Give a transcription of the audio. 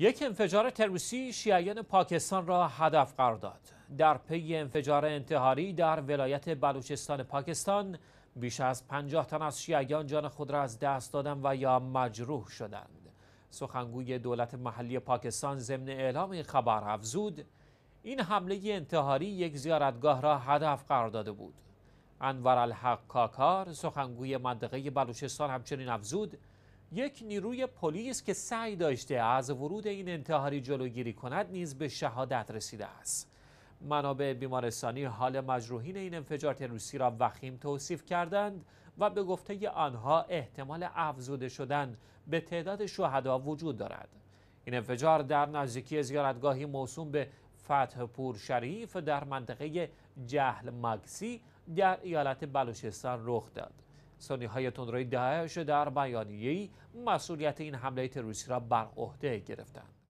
یک انفجار تروسی شیعیان پاکستان را هدف قرار داد. در پی انفجار انتحاری در ولایت بلوچستان پاکستان بیش از پنجاه تن از شیعیان جان خود را از دست دادند و یا مجروح شدند. سخنگوی دولت محلی پاکستان ضمن اعلام این خبر افزود این حمله انتحاری یک زیارتگاه را هدف قرار داده بود. انور الحق کاکار سخنگوی منطقه بلوچستان همچنین افزود یک نیروی پلیس که سعی داشته از ورود این انتحاری جلوگیری کند نیز به شهادت رسیده است منابع بیمارستانی حال مجروحین این انفجار تروریستی را وخیم توصیف کردند و به گفته آنها احتمال افزوده شدن به تعداد شهدا وجود دارد این انفجار در نزدیکی زیارتگاهی موسوم به فتح پور شریف در منطقه جهل مکسی در ایالت بلوچستان رخ داد سونی های تندروی داعش در بیانیه‌ای مسئولیت این حمله تروریستی را بر عهده گرفتند